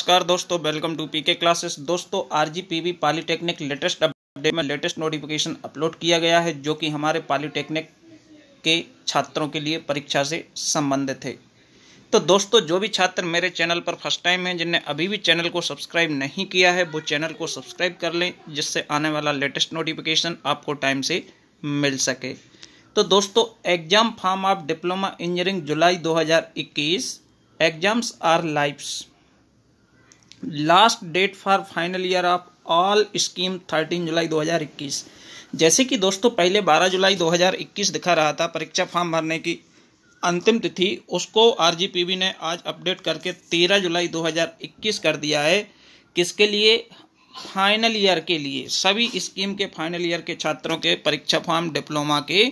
नमस्कार दोस्तों welcome to PK classes दोस्तों आरजीपीवी पॉलीटेक्निक लेटेस्ट अपडेट में लेटेस्ट नोटिफिकेशन अपलोड किया गया है जो कि हमारे पॉलीटेक्निक के छात्रों के लिए परीक्षा से संबंधित है तो दोस्तों जो भी छात्र मेरे चैनल पर फर्स्ट टाइम हैं जिनने अभी भी चैनल को सब्सक्राइब नहीं किया है वो चैनल को सब्सक्राइब कर लें जिससे आने वाला लेटेस्ट नोटिफिकेशन आपको टाइम से मिल सके तो दोस्तों exam form of diploma engineering जुलाई इक्कीस exams are lives last date for final year of all scheme 13 July 2021 जैसे कि दोस्तों पहले 12 जुलाई 2021 दिखा रहा था परीक्षा फॉर्म भरने की अंतिम तिथि उसको आरजीपीबी ने आज अपडेट करके 13 जुलाई 2021 कर दिया है किसके लिए फाइनल ईयर के लिए सभी स्कीम के फाइनल ईयर के छात्रों के परीक्षा फॉर्म डिप्लोमा के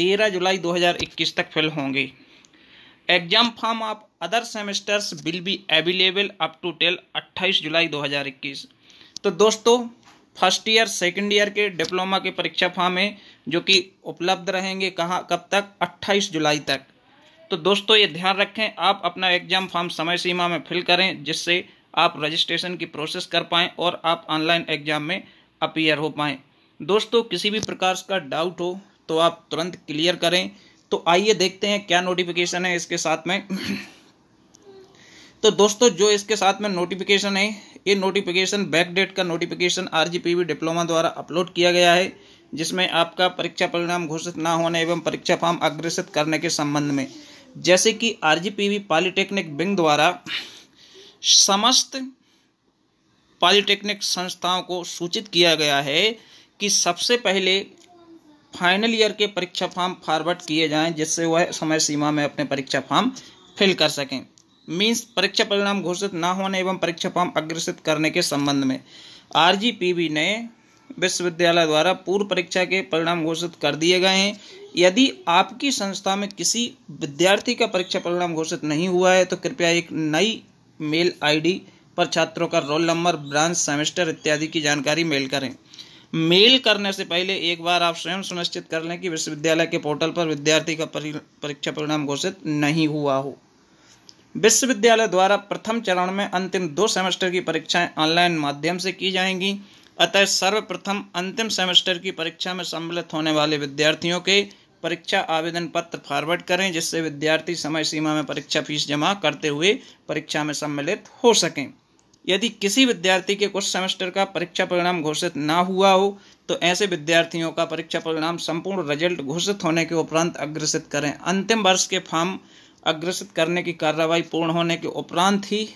13 जुलाई 2021 तक फिल होंगे एग्जाम फॉर्म आप other semesters will be available up to till 28 July 2021 तो दोस्तों फर्स्ट ईयर सेकेंड ईयर के डिप्लोमा के परीक्षा फॉर्म है जो कि उपलब्ध रहेंगे कहाँ कब तक 28 जुलाई तक तो दोस्तों ये ध्यान रखें आप अपना एग्जाम फॉर्म समय सीमा में फिल करें जिससे आप रजिस्ट्रेशन की प्रोसेस कर पाएँ और आप ऑनलाइन एग्जाम में अपीयर हो पाएँ दोस्तों किसी भी प्रकार का डाउट हो तो आप तुरंत क्लियर करें तो आइए देखते हैं क्या नोटिफिकेशन है इसके साथ में तो दोस्तों जो इसके साथ में नोटिफिकेशन है ये नोटिफिकेशन बैक डेट का नोटिफिकेशन आर डिप्लोमा द्वारा अपलोड किया गया है जिसमें आपका परीक्षा परिणाम घोषित ना होने एवं परीक्षा फॉर्म अग्रसित करने के संबंध में जैसे कि आर पॉलिटेक्निक विंग द्वारा समस्त पॉलिटेक्निक संस्थाओं को सूचित किया गया है कि सबसे पहले फाइनल ईयर के परीक्षा फॉर्म फॉरवर्ड किए जाएं जिससे वह समय सीमा में अपने परीक्षा फॉर्म फिल कर सकें मीन्स परीक्षा परिणाम घोषित न होने एवं परीक्षा फॉर्म अग्रसित करने के संबंध में आर ने विश्वविद्यालय द्वारा पूर्व परीक्षा के परिणाम घोषित कर दिए गए हैं यदि आपकी संस्था में किसी विद्यार्थी का परीक्षा परिणाम घोषित नहीं हुआ है तो कृपया एक नई मेल आईडी पर छात्रों का रोल नंबर ब्रांच सेमेस्टर इत्यादि की जानकारी मेल करें मेल करने से पहले एक बार आप स्वयं सुनिश्चित कर लें कि विश्वविद्यालय के पोर्टल पर विद्यार्थी का परीक्षा परिणाम घोषित नहीं हुआ हो विश्वविद्यालय द्वारा प्रथम चरण में अंतिम दो सेमेस्टर की परीक्षाएं ऑनलाइन माध्यम से की जाएंगी अतः सर्वप्रथम अंतिम सेमेस्टर की परीक्षा में सम्मिलित होने वाले विद्यार्थियों के परीक्षा आवेदन पत्र फॉरवर्ड करें जिससे विद्यार्थी समय सीमा में परीक्षा फीस जमा करते हुए परीक्षा में सम्मिलित हो सकें यदि किसी विद्यार्थी के कुछ सेमेस्टर का परीक्षा परिणाम घोषित ना हुआ हो तो ऐसे विद्यार्थियों का परीक्षा परिणाम संपूर्ण रिजल्ट घोषित होने के उपरांत अग्रसित करें अंतिम वर्ष के फॉर्म अग्रसित करने की कार्रवाई पूर्ण होने के उपरांत ही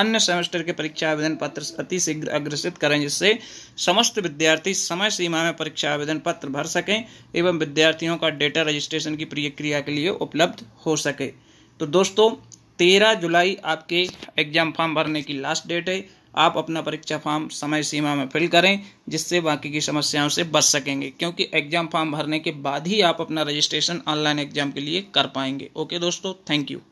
अन्य सेमेस्टर के परीक्षा आवेदन पत्र अति शीघ्र अग्रसित करें जिससे समस्त विद्यार्थी समय सीमा में परीक्षा आवेदन पत्र भर सकें एवं विद्यार्थियों का डेटा रजिस्ट्रेशन की प्रक्रिया के लिए उपलब्ध हो सके तो दोस्तों तेरह जुलाई आपके एग्जाम फॉर्म भरने की लास्ट डेट है आप अपना परीक्षा फॉर्म समय सीमा में फिल करें जिससे बाकी की समस्याओं से बच सकेंगे क्योंकि एग्जाम फॉर्म भरने के बाद ही आप अपना रजिस्ट्रेशन ऑनलाइन एग्जाम के लिए कर पाएंगे ओके दोस्तों थैंक यू